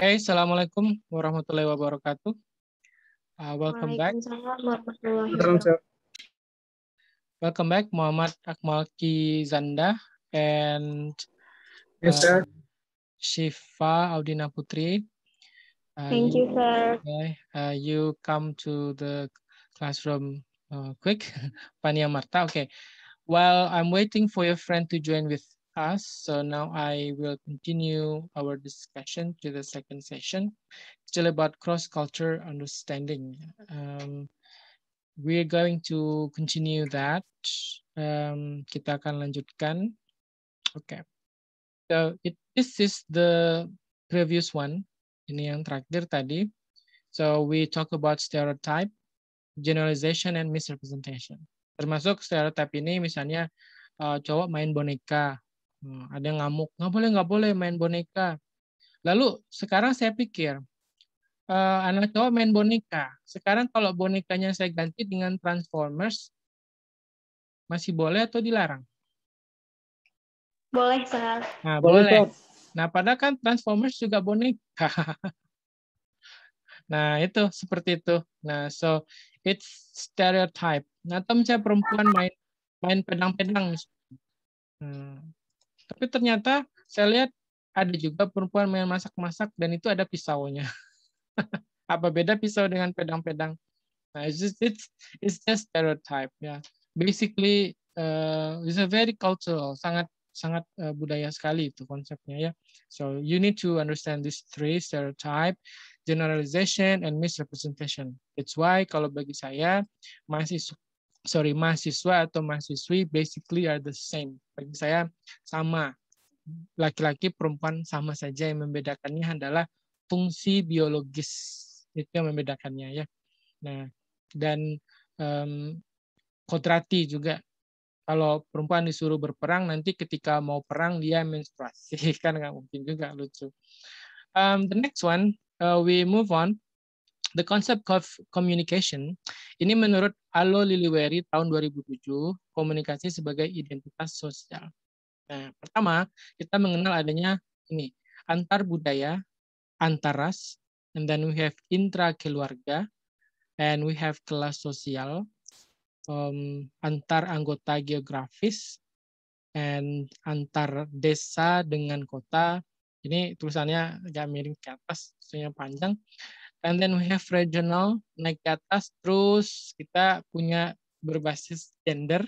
okay, assalamualaikum warahmatullahi wabarakatuh. Uh, welcome back. Welcome back, Muhammad Akmal Zanda and uh, yes, um, Shifa Audina Putri. Uh, Thank you, sir. Okay, uh, you come to the classroom uh, quick, Pania Marta. Okay. While I'm waiting for your friend to join with us. So now I will continue our discussion to the second session, still about cross-culture understanding. Um, we're going to continue that. Um, kita akan lanjutkan. Okay. So it, this is the previous one. Ini yang terakhir tadi. So we talk about stereotype, generalization, and misrepresentation. Termasuk stereotype ini misalnya uh, cowok main boneka, Hmm, ada yang ngamuk nggak boleh nggak boleh main boneka lalu sekarang saya pikir uh, anak cowok main boneka sekarang kalau bonekanya saya ganti dengan transformers masih boleh atau dilarang boleh sah nah, boleh, boleh. nah padahal kan transformers juga boneka nah itu seperti itu nah so it's stereotype nah teman saya perempuan main main pedang-pedang hmm. Tapi ternyata saya lihat ada juga perempuan main masak-masak dan itu ada pisaunya. Apa beda pisau dengan pedang-pedang? Nah, it's just it's, it's just stereotype ya. Yeah. Basically uh, it's a very cultural, sangat sangat uh, budaya sekali itu konsepnya ya. So you need to understand these three stereotype, generalization and misrepresentation. That's why kalau bagi saya masih sorry mahasiswa atau mahasiswi basically are the same. Bagi saya sama laki-laki perempuan sama saja yang membedakannya adalah fungsi biologis itu yang membedakannya ya. Nah dan um, kodrati juga kalau perempuan disuruh berperang nanti ketika mau perang dia menstruasi kan nggak mungkin juga lucu. Um, the next one uh, we move on The concept of communication ini menurut Alo Liliweri tahun 2007 komunikasi sebagai identitas sosial. Nah, pertama kita mengenal adanya ini antar budaya, antar ras, and then we have intra keluarga, and we have kelas sosial, um, antar anggota geografis, and antar desa dengan kota. Ini tulisannya agak miring ke atas, tulisannya panjang and then we have regional naik ke atas terus kita punya berbasis gender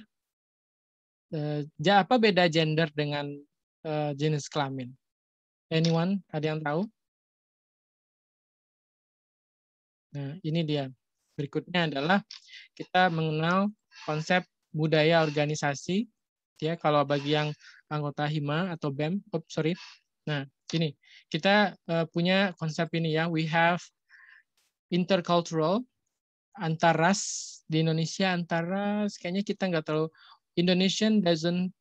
uh, apa beda gender dengan uh, jenis kelamin anyone ada yang tahu nah ini dia berikutnya adalah kita mengenal konsep budaya organisasi ya kalau bagi yang anggota hima atau bem oh, sorry nah ini kita uh, punya konsep ini ya we have intercultural antar ras di Indonesia antara kayaknya kita nggak terlalu Indonesian doesn't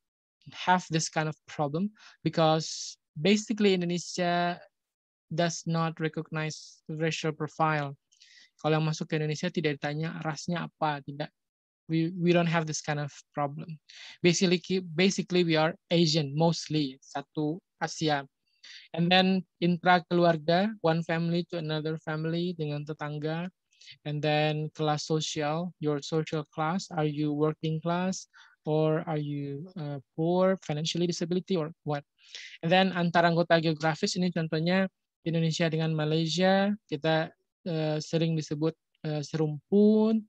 have this kind of problem because basically Indonesia does not recognize racial profile. Kalau yang masuk ke Indonesia tidak ditanya rasnya apa, tidak we we don't have this kind of problem. Basically basically we are Asian mostly satu Asia And then intra keluarga, one family to another family dengan tetangga. And then kelas sosial, your social class, are you working class or are you uh, poor, financially disability or what? And then antara anggota geografis ini contohnya Indonesia dengan Malaysia, kita uh, sering disebut uh, serumpun,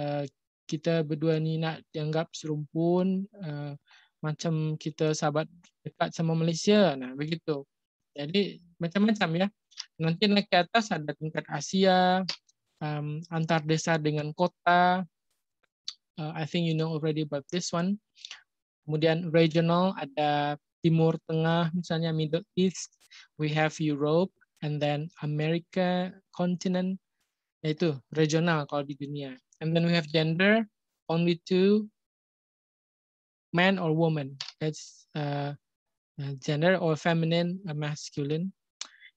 uh, kita berdua nak dianggap serumpun, uh, macam kita sahabat dekat sama Malaysia. Nah, begitu. Jadi macam-macam ya. Nanti naik ke atas ada tingkat Asia, um, antar desa dengan kota. Uh, I think you know already about this one. Kemudian regional ada Timur Tengah, misalnya Middle East. We have Europe, and then America continent, yaitu regional kalau di dunia. And then we have gender, only two, man or woman. That's uh, Uh, gender or feminine, uh, masculine,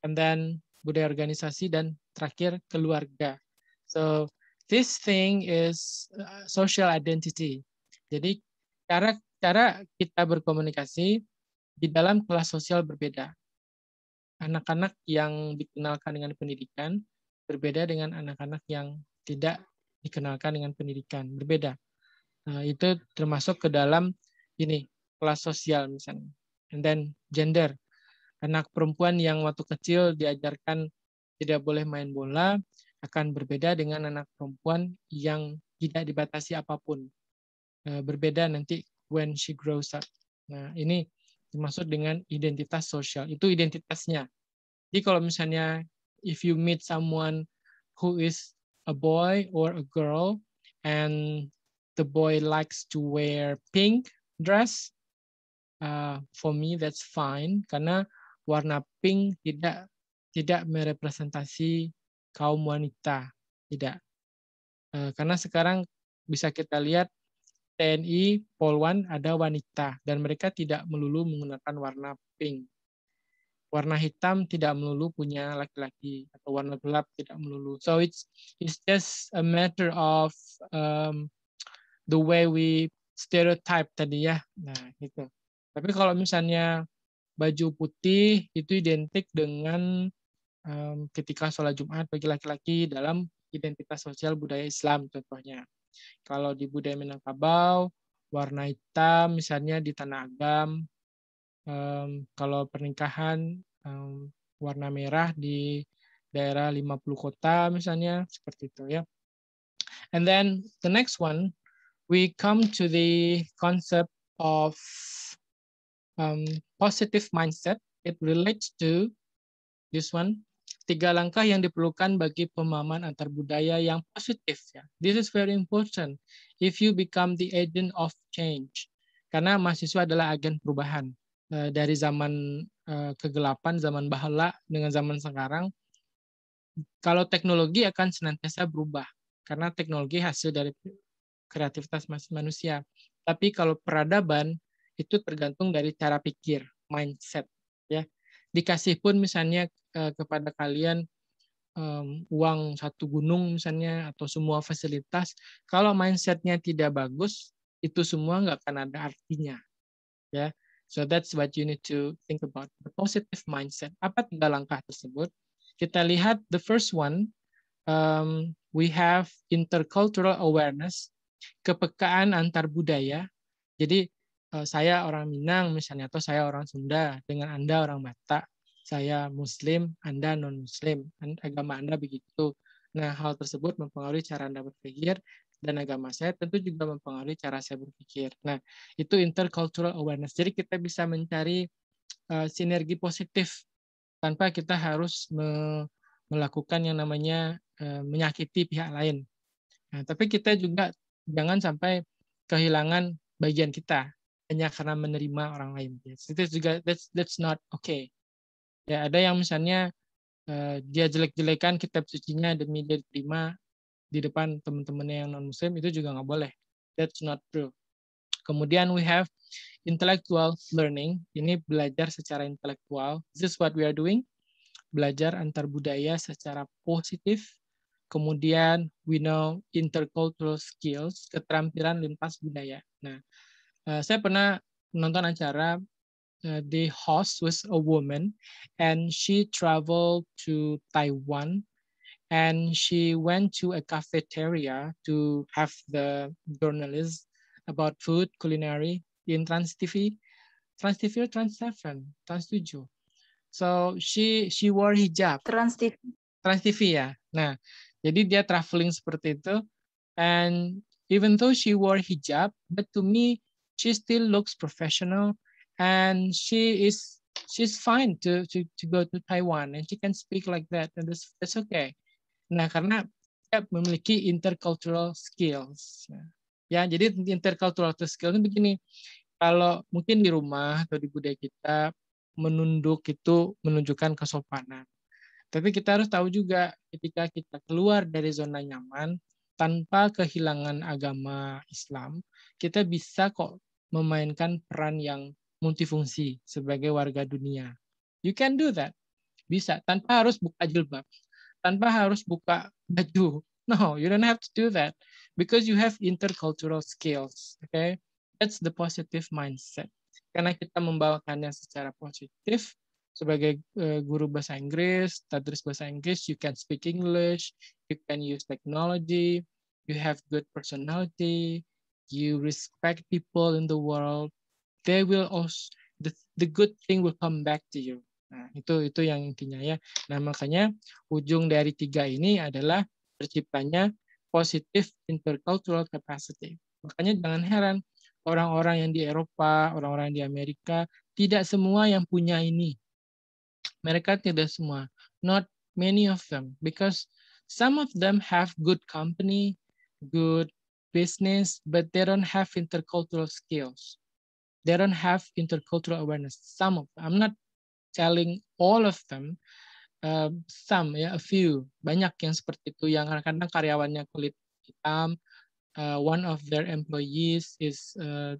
and then budaya organisasi dan terakhir keluarga. So this thing is uh, social identity. Jadi cara cara kita berkomunikasi di dalam kelas sosial berbeda. Anak-anak yang dikenalkan dengan pendidikan berbeda dengan anak-anak yang tidak dikenalkan dengan pendidikan berbeda. Nah, itu termasuk ke dalam ini kelas sosial misalnya and then gender. Anak perempuan yang waktu kecil diajarkan tidak boleh main bola akan berbeda dengan anak perempuan yang tidak dibatasi apapun. Eh, berbeda nanti when she grows up. Nah, ini dimaksud dengan identitas sosial. Itu identitasnya. Jadi kalau misalnya if you meet someone who is a boy or a girl and the boy likes to wear pink dress, uh, for me that's fine karena warna pink tidak tidak merepresentasi kaum wanita tidak uh, karena sekarang bisa kita lihat TNI Polwan ada wanita dan mereka tidak melulu menggunakan warna pink warna hitam tidak melulu punya laki-laki atau warna gelap tidak melulu so it's it's just a matter of um, the way we stereotype tadi ya nah gitu tapi kalau misalnya baju putih itu identik dengan um, ketika sholat Jumat bagi laki-laki dalam identitas sosial budaya Islam contohnya. Kalau di budaya Minangkabau, warna hitam misalnya di Tanah Agam. Um, kalau pernikahan um, warna merah di daerah 50 kota misalnya seperti itu ya. And then the next one, we come to the concept of um, positive mindset, it relates to this one. Tiga langkah yang diperlukan bagi pemahaman antar budaya yang positif. Ya. This is very important. If you become the agent of change, karena mahasiswa adalah agen perubahan uh, dari zaman uh, kegelapan, zaman bahala dengan zaman sekarang. Kalau teknologi akan senantiasa berubah karena teknologi hasil dari kreativitas manusia. Tapi kalau peradaban itu tergantung dari cara pikir, mindset ya. Dikasih pun misalnya eh, kepada kalian um, uang satu gunung misalnya atau semua fasilitas kalau mindsetnya tidak bagus itu semua nggak akan ada artinya ya so that's what you need to think about the positive mindset apa tiga langkah tersebut kita lihat the first one um, we have intercultural awareness kepekaan antar budaya jadi Eh, saya orang Minang misalnya atau saya orang Sunda dengan Anda orang Batak, saya muslim, Anda non muslim, agama Anda begitu. Nah, hal tersebut mempengaruhi cara Anda berpikir dan agama saya tentu juga mempengaruhi cara saya berpikir. Nah, itu intercultural awareness. Jadi kita bisa mencari uh, sinergi positif tanpa kita harus me melakukan yang namanya uh, menyakiti pihak lain. Nah, tapi kita juga jangan sampai kehilangan bagian kita hanya karena menerima orang lain. Itu juga that's that's not okay. Ya ada yang misalnya uh, dia jelek-jelekan kitab sucinya demi dia diterima di depan teman-temannya yang non muslim itu juga nggak boleh. That's not true. Kemudian we have intellectual learning. Ini belajar secara intelektual. This is what we are doing. Belajar antar budaya secara positif. Kemudian we know intercultural skills, keterampilan lintas budaya. Nah, uh, saya pernah menonton acara uh, the host was a woman and she traveled to Taiwan and she went to a cafeteria to have the journalists about food culinary in Trans TV, Trans TV Trans 7, Trans 7. So she she wore hijab. Trans TV. Trans TV ya. Nah, jadi dia traveling seperti itu and even though she wore hijab, but to me she still looks professional and she is she's fine to to to go to Taiwan and she can speak like that and that's that's okay. Nah karena dia memiliki intercultural skills. Ya jadi intercultural skills itu begini. Kalau mungkin di rumah atau di budaya kita menunduk itu menunjukkan kesopanan. Tapi kita harus tahu juga ketika kita keluar dari zona nyaman tanpa kehilangan agama Islam, kita bisa kok memainkan peran yang multifungsi sebagai warga dunia. You can do that. Bisa, tanpa harus buka jilbab. Tanpa harus buka baju. No, you don't have to do that. Because you have intercultural skills. Okay? That's the positive mindset. Karena kita membawakannya secara positif, sebagai eh, guru bahasa Inggris, tadris bahasa Inggris, you can speak English, you can use technology, you have good personality, you respect people in the world, they will also the, the good thing will come back to you. Nah, itu itu yang intinya ya. Nah, makanya ujung dari tiga ini adalah terciptanya positif intercultural capacity. Makanya jangan heran orang-orang yang di Eropa, orang-orang di Amerika, tidak semua yang punya ini. Mereka tidak semua, not many of them because some of them have good company, good business, but they don't have intercultural skills. They don't have intercultural awareness. Some of them. I'm not telling all of them, uh, some yeah, a few, banyak yang seperti itu yang kadang-kadang karyawannya kulit hitam. Uh, one of their employees is uh,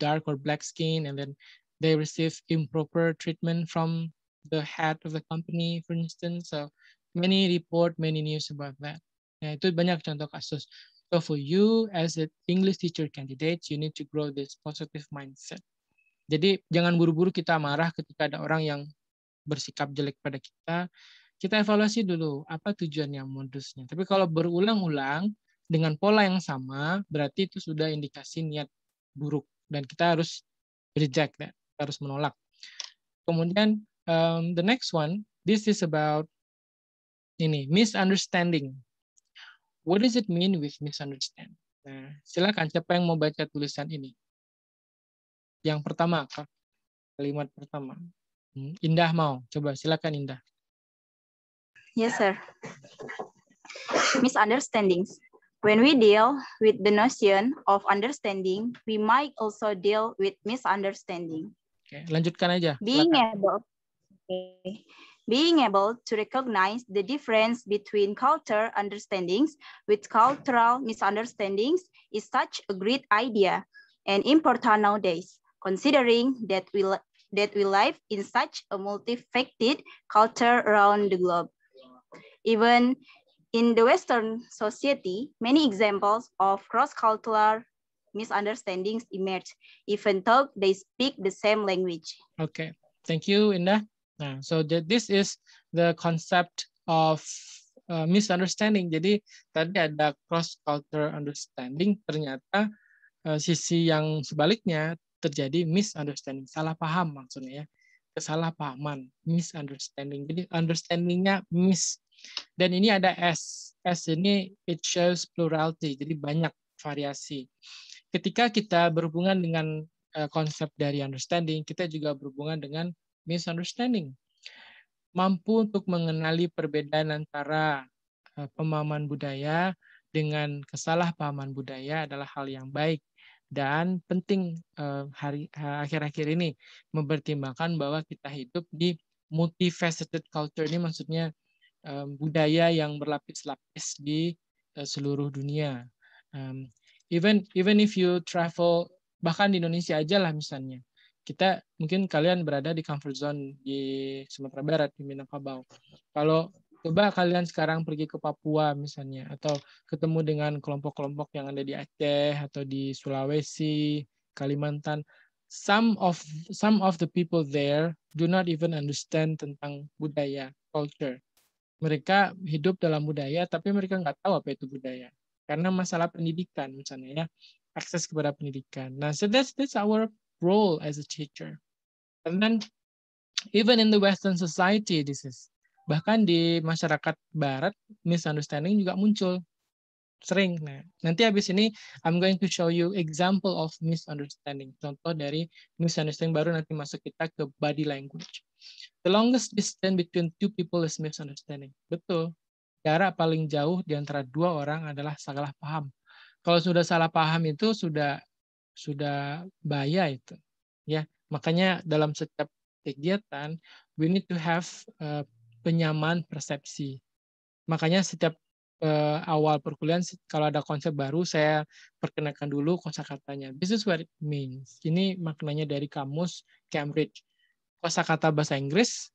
dark or black skin, and then they receive improper treatment from the head of the company, for instance. So many report, many news about that. Yeah, itu banyak contoh kasus. So for you as an English teacher candidate, you need to grow this positive mindset. Jadi jangan buru-buru kita marah ketika ada orang yang bersikap jelek pada kita. Kita evaluasi dulu apa tujuannya modusnya. Tapi kalau berulang-ulang dengan pola yang sama, berarti itu sudah indikasi niat buruk dan kita harus reject that, harus menolak. Kemudian um, the next one, this is about ini misunderstanding. What does it mean with misunderstand? Nah, hmm. silakan siapa yang mau baca tulisan ini? Yang pertama, Kak. Kalimat pertama. Hmm, Indah mau. Coba silakan Indah. Yes, sir. Misunderstandings. When we deal with the notion of understanding, we might also deal with misunderstanding. Oke, lanjutkan aja. Being silakan. able. Okay. being able to recognize the difference between cultural understandings with cultural misunderstandings is such a great idea and important nowadays, considering that we, that we live in such a multifaceted culture around the globe. Even in the Western society, many examples of cross-cultural misunderstandings emerge, even though they speak the same language. Okay, thank you, Indah. Nah, so this is the concept of uh, misunderstanding. Jadi tadi ada cross cultural understanding, ternyata uh, sisi yang sebaliknya terjadi misunderstanding, salah paham maksudnya ya, kesalahpahaman, misunderstanding. Jadi understandingnya miss. Dan ini ada s, s ini it shows plurality, jadi banyak variasi. Ketika kita berhubungan dengan uh, konsep dari understanding, kita juga berhubungan dengan misunderstanding. Mampu untuk mengenali perbedaan antara eh, pemahaman budaya dengan kesalahpahaman budaya adalah hal yang baik dan penting eh, hari eh, akhir-akhir ini mempertimbangkan bahwa kita hidup di multifaceted culture ini maksudnya budaya yang berlapis-lapis di seluruh dunia. even even if you travel bahkan di Indonesia aja lah misalnya, kita mungkin kalian berada di comfort zone di Sumatera Barat di Minangkabau. Kalau coba kalian sekarang pergi ke Papua misalnya atau ketemu dengan kelompok-kelompok yang ada di Aceh atau di Sulawesi, Kalimantan, some of some of the people there do not even understand tentang budaya, culture. Mereka hidup dalam budaya tapi mereka nggak tahu apa itu budaya karena masalah pendidikan misalnya ya akses kepada pendidikan. Nah, so that's that's our role as a teacher. And then even in the Western society, this is bahkan di masyarakat Barat misunderstanding juga muncul sering. Nah, nanti habis ini I'm going to show you example of misunderstanding. Contoh dari misunderstanding baru nanti masuk kita ke body language. The longest distance between two people is misunderstanding. Betul. Jarak paling jauh di antara dua orang adalah salah paham. Kalau sudah salah paham itu sudah sudah bahaya itu ya makanya dalam setiap kegiatan we need to have uh, eh, penyaman persepsi makanya setiap uh, awal perkuliahan kalau ada konsep baru saya perkenalkan dulu kosakatanya this is what it means ini maknanya dari kamus Cambridge kosakata bahasa Inggris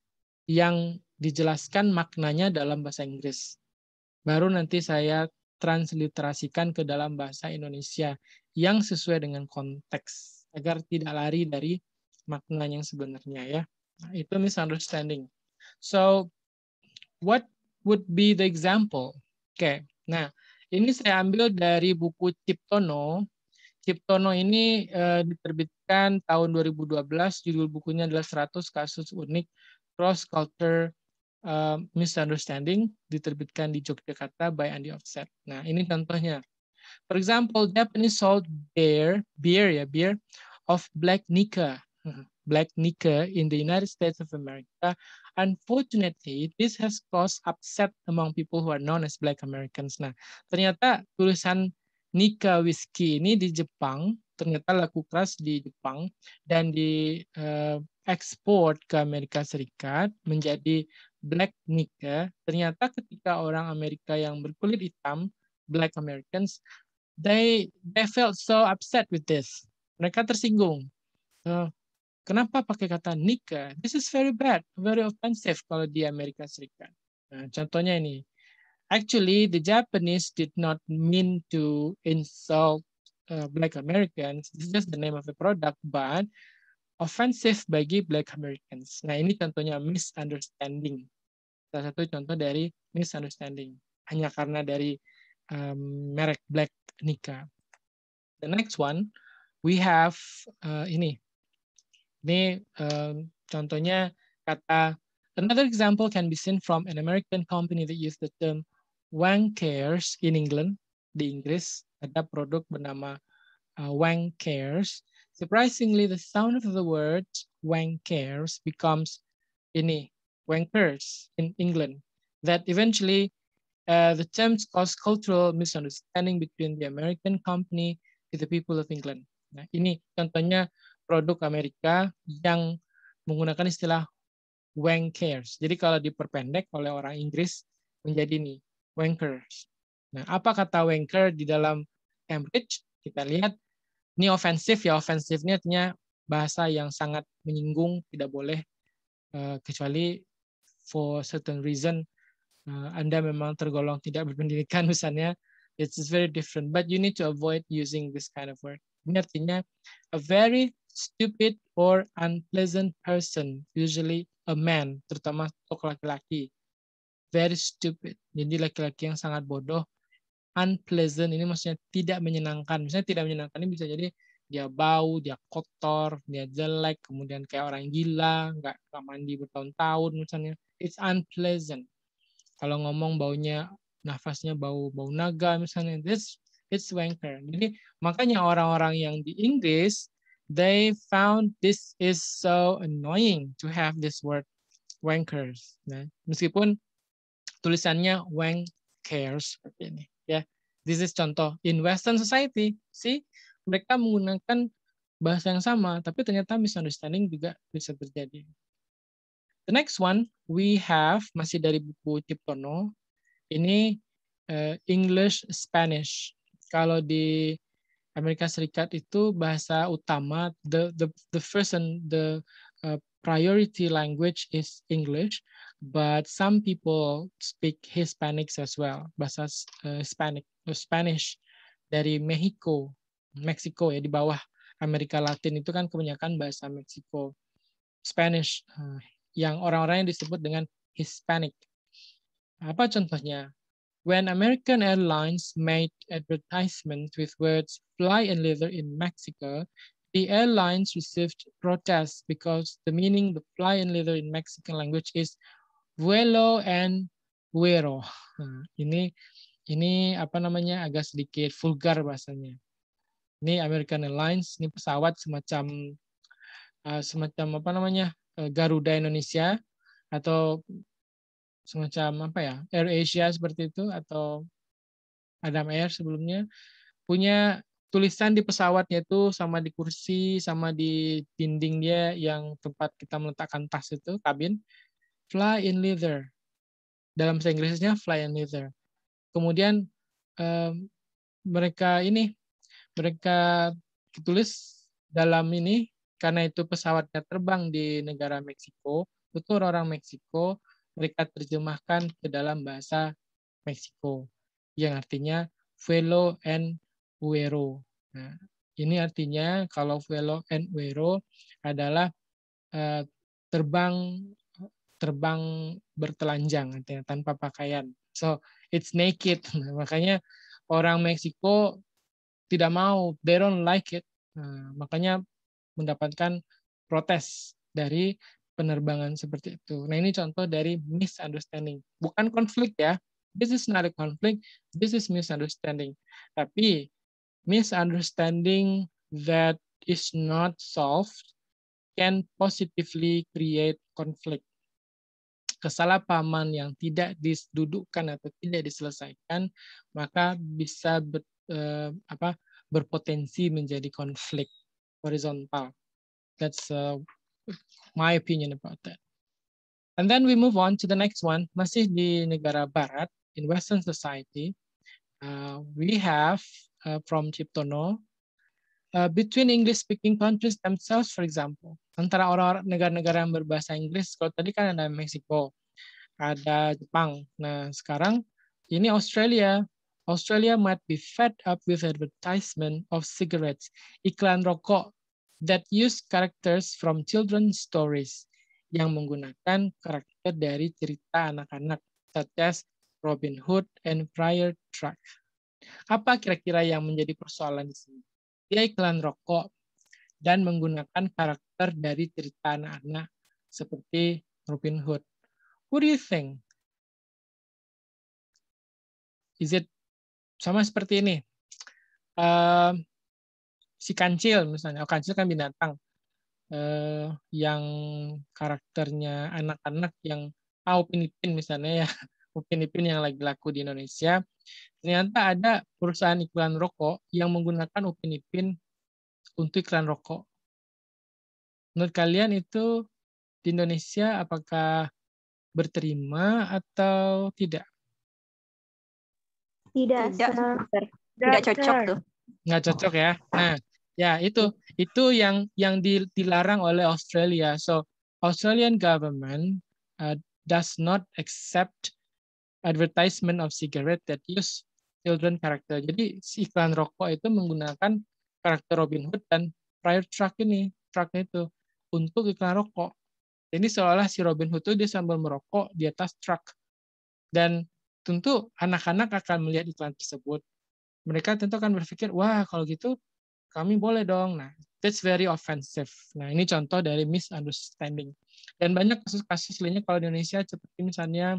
yang dijelaskan maknanya dalam bahasa Inggris baru nanti saya transliterasikan ke dalam bahasa Indonesia yang sesuai dengan konteks agar tidak lari dari makna yang sebenarnya ya. Nah, itu misunderstanding. So what would be the example? Oke. Okay. Nah, ini saya ambil dari buku Ciptono. Ciptono ini uh, diterbitkan tahun 2012, judul bukunya adalah 100 kasus unik cross culture uh, misunderstanding diterbitkan di Yogyakarta by Andy Offset. Nah, ini contohnya. For example, Japanese sold beer, beer ya, beer of black Nika, mhm. black Nika in the United States of America. Unfortunately, this has caused upset among people who are known as black Americans. Nah, ternyata tulisan nika whiskey ini di Jepang ternyata laku keras di Jepang dan di uh, ekspor ke Amerika Serikat menjadi black nika. Ternyata ketika orang Amerika yang berkulit hitam Black Americans, they they felt so upset with this. Mereka tersinggung. Uh, kenapa pakai kata nikah? This is very bad, very offensive kalau di Amerika Serikat. Uh, contohnya ini. Actually, the Japanese did not mean to insult uh, Black Americans. This is just the name of the product, but offensive bagi Black Americans. Nah, ini contohnya misunderstanding. Salah satu contoh dari misunderstanding. Hanya karena dari um, merek Black Nika. The next one we have uh, ini. Ini um, contohnya kata another example can be seen from an American company that used the term Wang Cares in England di Inggris ada produk bernama uh, Wang Cares. Surprisingly, the sound of the word Wang Cares becomes ini Cares in England that eventually Uh, the terms cause cultural misunderstanding between the American company to the people of England. Nah, ini contohnya produk Amerika yang menggunakan istilah wankers. Jadi kalau diperpendek oleh orang Inggris menjadi ini wankers. Nah, apa kata wanker di dalam Cambridge? Kita lihat ini ofensif ya, ofensifnya artinya bahasa yang sangat menyinggung, tidak boleh uh, kecuali for certain reason uh, Anda memang tergolong tidak berpendidikan misalnya, it's very different. But you need to avoid using this kind of word. Ini artinya a very stupid or unpleasant person, usually a man, terutama untuk laki-laki. Very stupid. Jadi laki-laki yang sangat bodoh. Unpleasant ini maksudnya tidak menyenangkan. Misalnya tidak menyenangkan ini bisa jadi dia bau, dia kotor, dia jelek, kemudian kayak orang gila, nggak nggak mandi bertahun-tahun misalnya. It's unpleasant. Kalau ngomong baunya nafasnya bau bau naga misalnya, this it's wanker. Jadi makanya orang-orang yang di Inggris they found this is so annoying to have this word wankers. Nah, meskipun tulisannya wank cares seperti ini. Ya, yeah. this is contoh in Western society. See, mereka menggunakan bahasa yang sama, tapi ternyata misunderstanding juga bisa terjadi. The next one we have masih dari buku Tiptono. Ini uh, English Spanish. Kalau di Amerika Serikat itu bahasa utama the the the first and the uh, priority language is English, but some people speak Hispanics as well. Bahasa uh, Hispanic uh, Spanish dari Mexico, Mexico ya di bawah Amerika Latin itu kan kebanyakan bahasa Meksiko. Spanish yang orang-orang yang disebut dengan Hispanic. Apa contohnya? When American Airlines made advertisements with words fly and leather" in Mexico, the airlines received protests because the meaning the fly and leather in Mexican language is vuelo and vuero. Nah, ini ini apa namanya agak sedikit vulgar bahasanya. Ini American Airlines, ini pesawat semacam uh, semacam apa namanya Eh, Garuda Indonesia atau semacam apa ya Air Asia seperti itu atau Adam Air sebelumnya punya tulisan di pesawatnya itu sama di kursi sama di dinding dia yang tempat kita meletakkan tas itu kabin fly in leather dalam bahasa Inggrisnya fly in leather kemudian um, mereka ini mereka ditulis dalam ini karena itu pesawatnya terbang di negara Meksiko, itu orang Meksiko mereka terjemahkan ke dalam bahasa Meksiko yang artinya velo en uero. Nah, ini artinya kalau velo en uero adalah eh, terbang terbang bertelanjang artinya tanpa pakaian. So it's naked. Nah, makanya orang Meksiko tidak mau, they don't like it. Nah, makanya mendapatkan protes dari penerbangan seperti itu. Nah ini contoh dari misunderstanding, bukan konflik ya. This is not a conflict, this is misunderstanding. Tapi misunderstanding that is not solved can positively create conflict. Kesalahpahaman yang tidak didudukkan atau tidak diselesaikan maka bisa ber, eh, apa, berpotensi menjadi konflik horizontal. That's uh, my opinion about that. And then we move on to the next one. Masih di negara barat, in Western society, uh, we have uh, from Ciptono, uh, between English-speaking countries themselves, for example, antara orang-orang negara-negara yang berbahasa Inggris, kalau tadi kan ada Mexico, ada Jepang. Nah, sekarang ini Australia, Australia might be fed up with advertisement of cigarettes, iklan rokok that use characters from children's stories yang menggunakan karakter dari cerita anak-anak such as Robin Hood and Prior Truck. Apa kira-kira yang menjadi persoalan di sini? Dia iklan rokok dan menggunakan karakter dari cerita anak-anak seperti Robin Hood. What do you think? Is it sama seperti ini. Uh, si kancil misalnya, oh, kancil kan binatang uh, yang karakternya anak-anak yang ah Upin Ipin misalnya ya Upin Ipin yang lagi laku di Indonesia ternyata ada perusahaan iklan rokok yang menggunakan Upin Ipin untuk iklan rokok menurut kalian itu di Indonesia apakah berterima atau tidak tidak, tidak, tidak cocok tuh. Nggak cocok ya. Nah, ya itu itu yang yang dilarang oleh Australia. So Australian government uh, does not accept advertisement of cigarette that use children character. Jadi si iklan rokok itu menggunakan karakter Robin Hood dan prior truck ini, truck itu untuk iklan rokok. ini seolah si Robin Hood itu dia sambil merokok di atas truck Dan tentu anak-anak akan melihat iklan tersebut. Mereka tentu akan berpikir, wah kalau gitu kami boleh dong. Nah, that's very offensive. Nah, ini contoh dari misunderstanding. Dan banyak kasus-kasus lainnya kalau di Indonesia, seperti misalnya,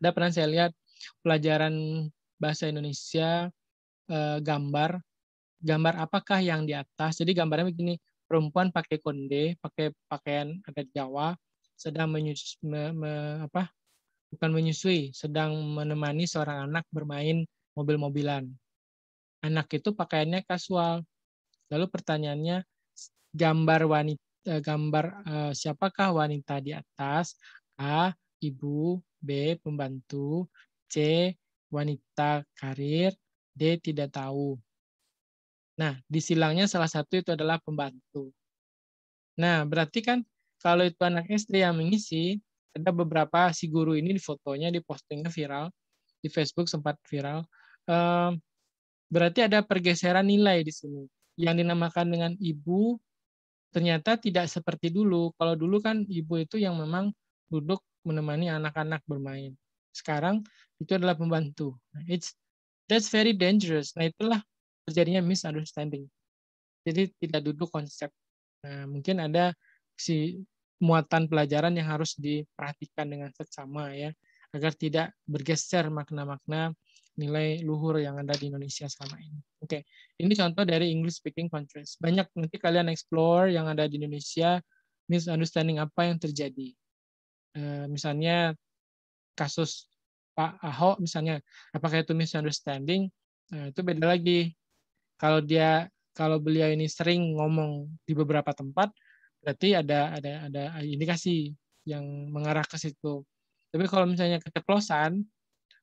ada pernah saya lihat pelajaran bahasa Indonesia eh, gambar, gambar apakah yang di atas. Jadi gambarnya begini, perempuan pakai konde, pakai pakaian adat Jawa, sedang menyus, me, me, apa, bukan menyusui, sedang menemani seorang anak bermain mobil-mobilan. Anak itu pakaiannya kasual. Lalu pertanyaannya, gambar wanita eh, gambar eh, siapakah wanita di atas? A. Ibu, B. Pembantu, C. Wanita karir, D. Tidak tahu. Nah, di silangnya salah satu itu adalah pembantu. Nah, berarti kan kalau itu anak istri yang mengisi, ada beberapa si guru ini di fotonya di postingnya viral di Facebook sempat viral berarti ada pergeseran nilai di sini yang dinamakan dengan ibu ternyata tidak seperti dulu kalau dulu kan ibu itu yang memang duduk menemani anak-anak bermain sekarang itu adalah pembantu nah, it's that's very dangerous nah itulah terjadinya misunderstanding jadi tidak duduk konsep nah mungkin ada si muatan pelajaran yang harus diperhatikan dengan seksama ya agar tidak bergeser makna-makna nilai luhur yang ada di Indonesia selama ini. Oke, okay. ini contoh dari English speaking countries. Banyak nanti kalian explore yang ada di Indonesia misunderstanding apa yang terjadi. Eh, misalnya kasus Pak Ahok misalnya, apakah itu misunderstanding? Uh, itu beda lagi. Kalau dia kalau beliau ini sering ngomong di beberapa tempat, berarti ada ada ada indikasi yang mengarah ke situ. Tapi kalau misalnya keceplosan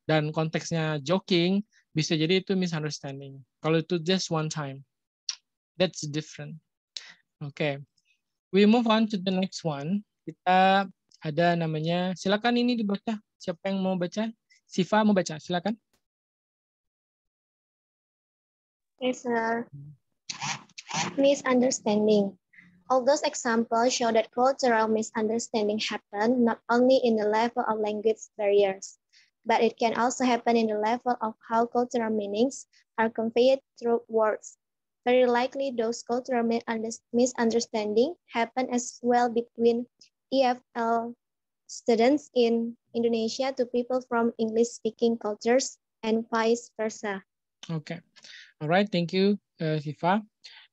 dan konteksnya joking, bisa jadi itu misunderstanding. Kalau itu just one time, that's different. Oke, okay. we move on to the next one. Kita ada namanya, silakan ini dibaca. Siapa yang mau baca? Siva mau baca, silakan. Yes, sir. Misunderstanding. All those examples show that cultural misunderstanding happen not only in the level of language barriers, but it can also happen in the level of how cultural meanings are conveyed through words. Very likely those cultural misunderstanding happen as well between EFL students in Indonesia to people from English-speaking cultures and vice versa. Okay. All right. Thank you, uh, Siva.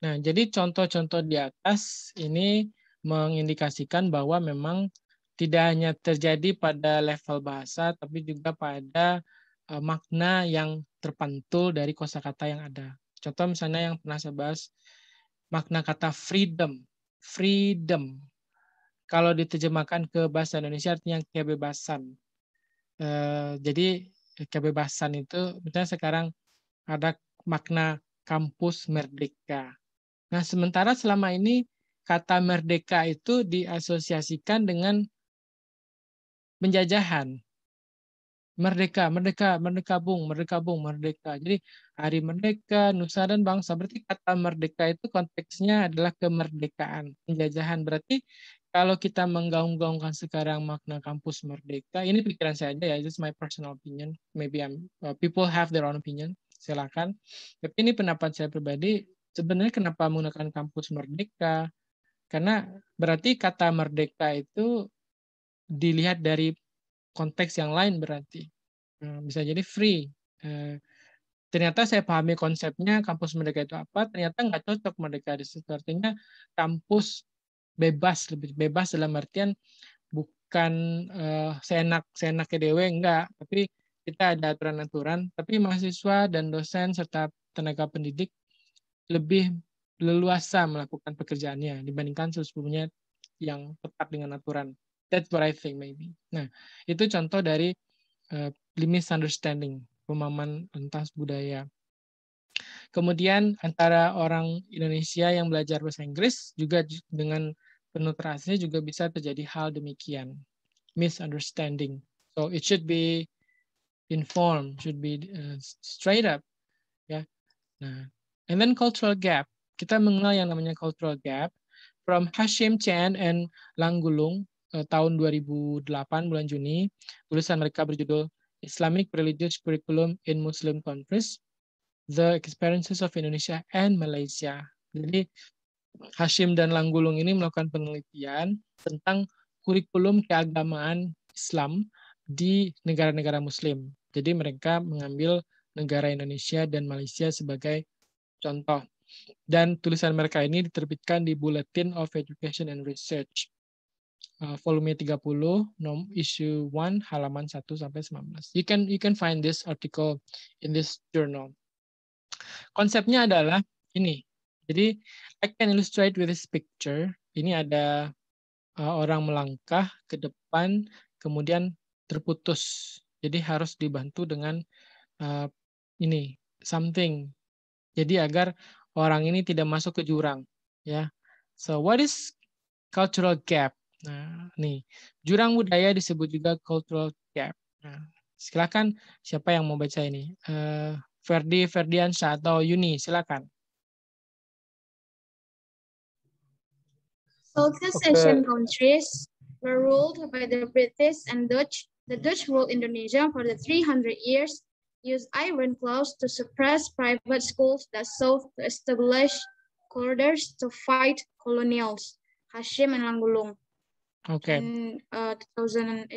Nah, jadi contoh-contoh di atas ini mengindikasikan bahwa memang tidak hanya terjadi pada level bahasa, tapi juga pada uh, makna yang terpantul dari kosakata yang ada. Contoh misalnya yang pernah saya bahas makna kata freedom, freedom. Kalau diterjemahkan ke bahasa Indonesia artinya kebebasan. Uh, jadi kebebasan itu misalnya sekarang ada makna kampus merdeka. Nah, sementara selama ini kata merdeka itu diasosiasikan dengan penjajahan. Merdeka, merdeka, merdeka bung, merdeka bung, merdeka. Jadi hari merdeka, nusa dan bangsa. Berarti kata merdeka itu konteksnya adalah kemerdekaan, penjajahan. Berarti kalau kita menggaung-gaungkan sekarang makna kampus merdeka, ini pikiran saya aja ya, just my personal opinion. Maybe I'm, uh, people have their own opinion, silakan. Tapi ini pendapat saya pribadi, sebenarnya kenapa menggunakan kampus merdeka? Karena berarti kata merdeka itu dilihat dari konteks yang lain berarti. Hmm, bisa jadi free. Eh, ternyata saya pahami konsepnya kampus merdeka itu apa, ternyata nggak cocok merdeka di Artinya kampus bebas, lebih bebas dalam artian bukan eh, seenak ke dewe enggak, tapi kita ada aturan-aturan, tapi mahasiswa dan dosen serta tenaga pendidik lebih leluasa melakukan pekerjaannya dibandingkan sebelumnya yang tetap dengan aturan. That's what I think maybe. Nah, itu contoh dari uh, eh, understanding pemahaman lintas budaya. Kemudian antara orang Indonesia yang belajar bahasa Inggris juga dengan penutrasinya juga bisa terjadi hal demikian. Misunderstanding. So it should be informed, should be uh, straight up. Ya. Nah, And then cultural gap. Kita mengenal yang namanya cultural gap from Hashim Chen and Langgulung Gulung eh, tahun 2008 bulan Juni. Tulisan mereka berjudul Islamic Religious Curriculum in Muslim Countries, The Experiences of Indonesia and Malaysia. Jadi Hashim dan Langgulung ini melakukan penelitian tentang kurikulum keagamaan Islam di negara-negara Muslim. Jadi mereka mengambil negara Indonesia dan Malaysia sebagai contoh. Dan tulisan mereka ini diterbitkan di Bulletin of Education and Research, uh, volume 30, nom issue 1, halaman 1 sampai 19. You can you can find this article in this journal. Konsepnya adalah ini. Jadi I can illustrate with this picture. Ini ada uh, orang melangkah ke depan, kemudian terputus. Jadi harus dibantu dengan uh, ini something jadi agar orang ini tidak masuk ke jurang, ya. So what is cultural gap? Nah, nih jurang budaya disebut juga cultural gap. Nah, silakan siapa yang mau baca ini? Uh, Ferdi Ferdiansyah atau Yuni, silakan. Focus okay. Asian countries were ruled by the British and Dutch. The Dutch ruled Indonesia for the 300 years use iron claws to suppress private schools that sought to establish quarters to fight colonials, Hashim and Langulung. Okay. In uh, 2008.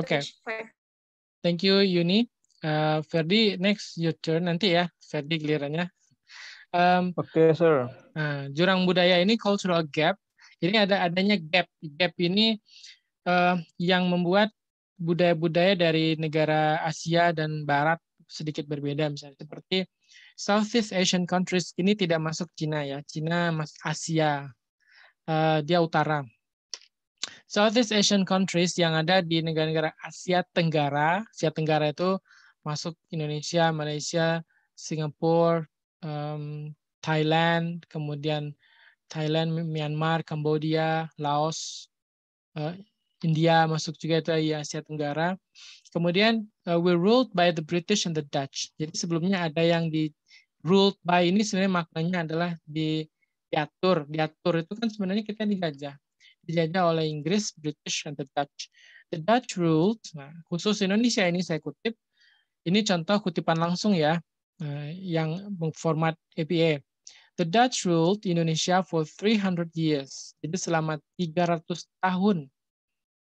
Okay. 2005. Thank you, Yuni. Uh, Ferdi, next your turn nanti ya. Ferdi gilirannya. Um, Oke, okay, sir. Uh, jurang budaya ini cultural gap. Ini ada adanya gap. Gap ini uh, yang membuat budaya-budaya dari negara Asia dan Barat sedikit berbeda misalnya seperti Southeast Asian countries ini tidak masuk Cina ya Cina masuk Asia uh, dia utara Southeast Asian countries yang ada di negara-negara Asia Tenggara Asia Tenggara itu masuk Indonesia Malaysia Singapura um, Thailand kemudian Thailand Myanmar Kamboja Laos uh, India masuk juga itu ya Asia Tenggara. Kemudian uh, we ruled by the British and the Dutch. Jadi sebelumnya ada yang di ruled by ini sebenarnya maknanya adalah di diatur. Diatur itu kan sebenarnya kita dijajah. Dijajah oleh Inggris, British and the Dutch. The Dutch ruled, nah, khusus Indonesia ini saya kutip. Ini contoh kutipan langsung ya eh, yang format APA. The Dutch ruled Indonesia for 300 years. Jadi selama 300 tahun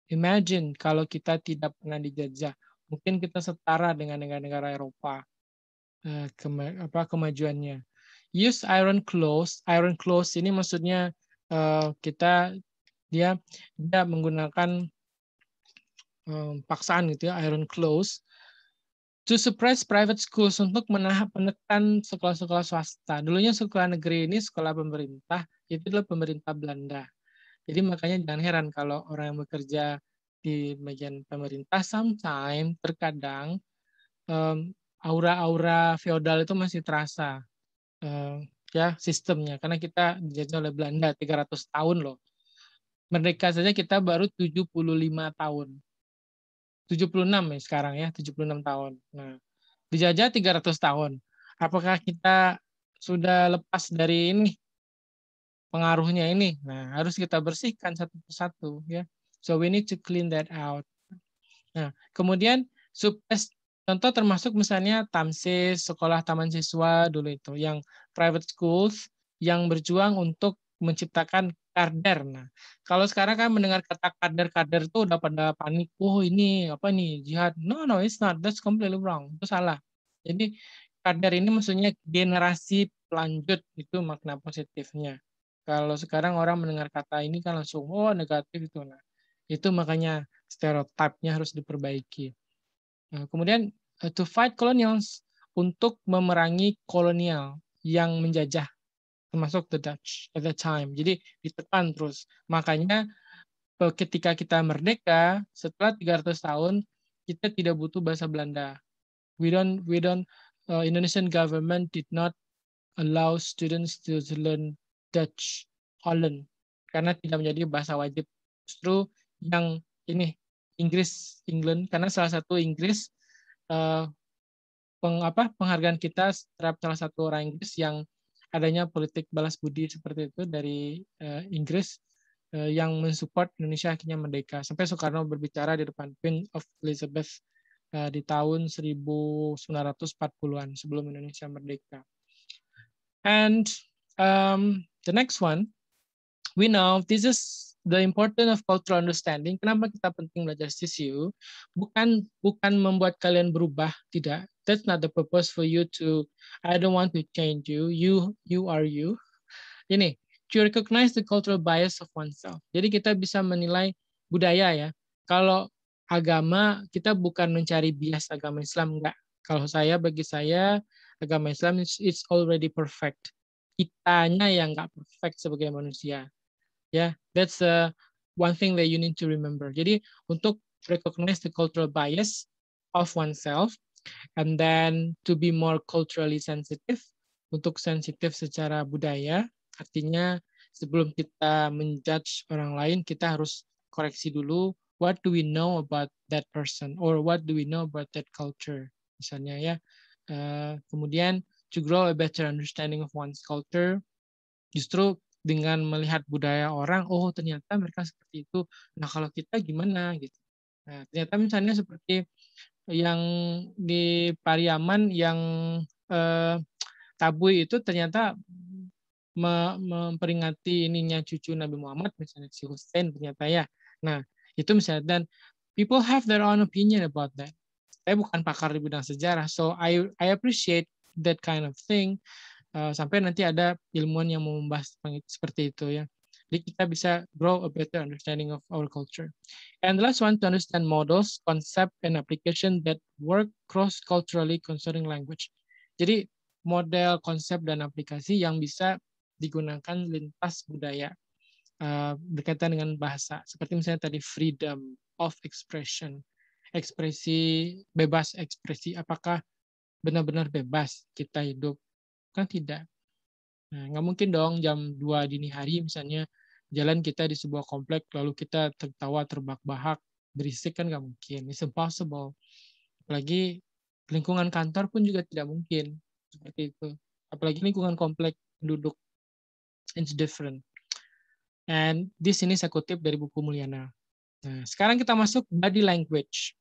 Imagine kalau kita tidak pernah dijajah, mungkin kita setara dengan negara-negara Eropa eh, kema apa kemajuannya. Use iron clothes. Iron clothes ini maksudnya uh, kita dia dia menggunakan um, paksaan gitu ya, iron clothes to suppress private schools untuk menahan penekan sekolah-sekolah swasta. Dulunya sekolah negeri ini sekolah pemerintah, itu adalah pemerintah Belanda. Jadi makanya jangan heran kalau orang yang bekerja di bagian pemerintah sometimes terkadang aura aura-aura feodal itu masih terasa um, ya sistemnya karena kita dijajah oleh Belanda 300 tahun loh. Merdeka saja kita baru 75 tahun. 76 ya sekarang ya, 76 tahun. Nah, dijajah 300 tahun. Apakah kita sudah lepas dari ini pengaruhnya ini. Nah, harus kita bersihkan satu persatu ya. So we need to clean that out. Nah, kemudian subes contoh termasuk misalnya Tamsis, sekolah taman siswa dulu itu yang private schools yang berjuang untuk menciptakan kader. Nah, kalau sekarang kan mendengar kata kader-kader itu udah pada panik, oh ini apa nih jihad. No, no, it's not. That's completely wrong. Itu salah. Jadi kader ini maksudnya generasi lanjut itu makna positifnya. Kalau sekarang orang mendengar kata ini kan langsung oh negatif itu. Nah, itu makanya stereotipnya harus diperbaiki. Nah, kemudian eh, to fight colonials untuk memerangi kolonial yang menjajah termasuk the Dutch at the time. Jadi ditekan terus. Makanya eh, ketika kita merdeka setelah 300 tahun kita tidak butuh bahasa Belanda. We don't we don't uh, Indonesian government did not allow students to learn Dutch Holland karena tidak menjadi bahasa wajib justru yang ini Inggris England karena salah satu Inggris eh, peng, apa penghargaan kita terhadap salah satu orang Inggris yang adanya politik balas budi seperti itu dari eh, Inggris eh, yang mensupport Indonesia akhirnya merdeka sampai Soekarno berbicara di depan Queen of Elizabeth eh, di tahun 1940-an sebelum Indonesia merdeka and Um, the next one, we know this is the importance of cultural understanding. Kenapa kita penting belajar CCU? Bukan bukan membuat kalian berubah, tidak. That's not the purpose for you to. I don't want to change you. You you are you. Ini to recognize the cultural bias of oneself. Jadi kita bisa menilai budaya ya. Kalau agama kita bukan mencari bias agama Islam enggak. Kalau saya bagi saya agama Islam it's already perfect kitanya yang nggak perfect sebagai manusia. Ya, yeah, that's the one thing that you need to remember. Jadi untuk recognize the cultural bias of oneself and then to be more culturally sensitive untuk sensitif secara budaya artinya sebelum kita menjudge orang lain kita harus koreksi dulu what do we know about that person or what do we know about that culture misalnya ya uh, kemudian to grow a better understanding of one's culture. Justru dengan melihat budaya orang, oh ternyata mereka seperti itu. Nah kalau kita gimana gitu. Nah, ternyata misalnya seperti yang di Pariaman yang eh, tabu itu ternyata memperingati ininya cucu Nabi Muhammad misalnya si Hussein ternyata ya. Nah, itu misalnya dan people have their own opinion about that. Saya bukan pakar di bidang sejarah, so I I appreciate that kind of thing uh, sampai nanti ada ilmuwan yang mau membahas seperti itu ya. Jadi kita bisa grow a better understanding of our culture. And the last one to understand models, concept, and application that work cross-culturally concerning language. Jadi model, konsep, dan aplikasi yang bisa digunakan lintas budaya uh, berkaitan dengan bahasa. Seperti misalnya tadi freedom of expression, ekspresi bebas ekspresi. Apakah benar-benar bebas kita hidup kan tidak nah nggak mungkin dong jam 2 dini hari misalnya jalan kita di sebuah komplek lalu kita tertawa terbak-bahak berisik kan nggak mungkin it's impossible apalagi lingkungan kantor pun juga tidak mungkin seperti itu apalagi lingkungan komplek penduduk it's different and this ini saya kutip dari buku Mulyana nah sekarang kita masuk body language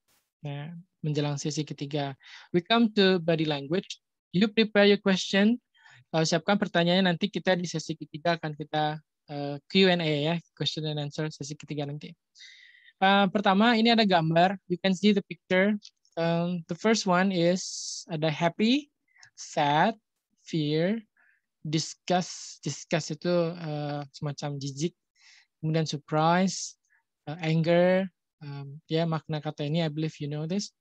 ya, menjelang sesi ketiga. We come to body language. You prepare your question. Uh, siapkan pertanyaannya nanti kita di sesi ketiga akan kita uh, Q&A ya, question and answer sesi ketiga nanti. Uh, pertama ini ada gambar. You can see the picture. Um, the first one is ada happy, sad, fear, disgust. Disgust itu uh, semacam jijik. Kemudian surprise, uh, anger, um, ya makna kata ini I believe you know this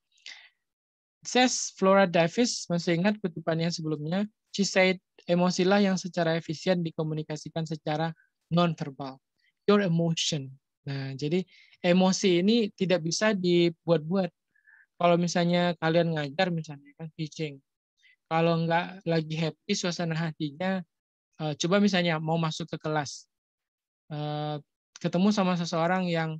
It says Flora Davis masih ingat kutipannya sebelumnya she said emosilah yang secara efisien dikomunikasikan secara nonverbal your emotion nah jadi emosi ini tidak bisa dibuat-buat kalau misalnya kalian ngajar misalnya kan teaching kalau nggak lagi happy suasana hatinya uh, coba misalnya mau masuk ke kelas uh, ketemu sama seseorang yang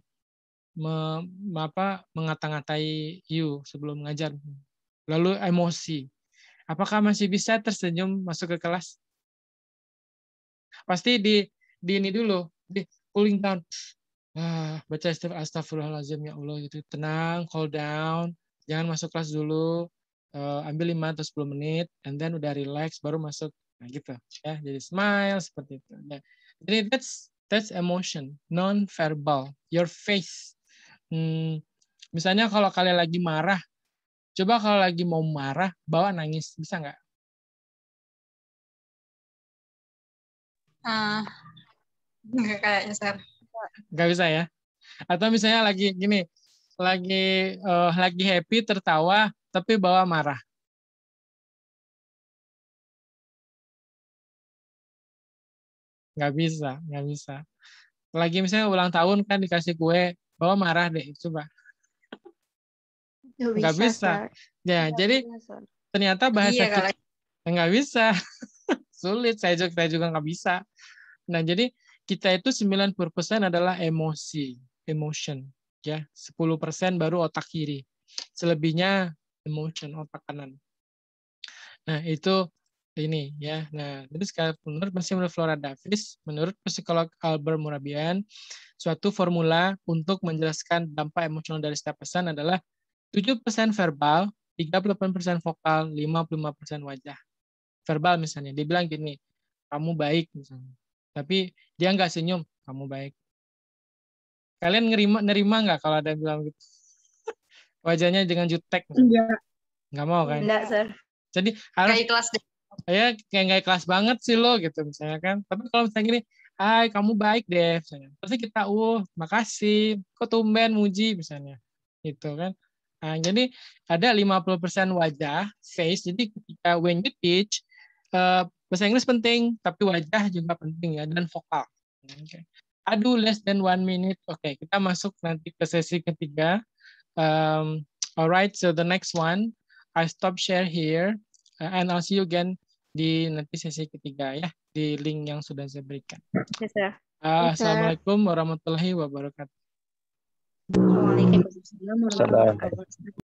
me, apa, mengata-ngatai you sebelum mengajar? Lalu emosi. Apakah masih bisa tersenyum masuk ke kelas? Pasti di di ini dulu, di cooling down. Ah, baca astagfirullahaladzim ya Allah gitu. Tenang, cool down. Jangan masuk kelas dulu. Uh, ambil lima atau sepuluh menit and then udah relax baru masuk. Nah, gitu ya. Jadi smile seperti itu. Nah, jadi that's that's emotion, non verbal. Your face Hmm, misalnya kalau kalian lagi marah, coba kalau lagi mau marah, bawa nangis, bisa nggak? Uh, nggak kayaknya, Sir. Nggak bisa ya? Atau misalnya lagi gini, lagi uh, lagi happy, tertawa, tapi bawa marah. Nggak bisa, nggak bisa. Lagi misalnya ulang tahun kan dikasih kue, oh, marah deh, coba. Nggak, nggak bisa. bisa. Ya, gak jadi bisa. ternyata iya, bahasa iya, kita kalau... nggak bisa. Sulit, saya juga, saya juga nggak bisa. Nah, jadi kita itu 90% adalah emosi, emotion. ya 10% baru otak kiri. Selebihnya emotion, otak kanan. Nah, itu ini ya. Nah, jadi sekali menurut masih menurut Flora Davis, menurut psikolog Albert Murabian, suatu formula untuk menjelaskan dampak emosional dari setiap pesan adalah 7% verbal, 38% vokal, 55% wajah. Verbal misalnya, dibilang gini, kamu baik misalnya. Tapi dia nggak senyum, kamu baik. Kalian nerima nerima nggak kalau ada yang bilang gitu? Wajahnya dengan jutek. Enggak. Enggak mau kan? Enggak, Sir. Jadi harus ikhlas deh saya kayak nggak kelas banget sih lo gitu misalnya kan tapi kalau misalnya gini Hai, kamu baik deh, misalnya. Pasti kita, uh, makasih, kok tumben muji, misalnya. Gitu kan. Nah, jadi ada 50% wajah, face. Jadi ketika when you teach, uh, bahasa Inggris penting, tapi wajah juga penting ya, dan vokal. Okay. Aduh, less than one minute. Oke, okay, kita masuk nanti ke sesi ketiga. Um, alright, so the next one. I stop share here, and I'll see you again di nanti sesi ketiga ya di link yang sudah saya berikan. Yes, sir. Uh, Assalamualaikum warahmatullahi wabarakatuh. Waalaikumsalam warahmatullahi wabarakatuh.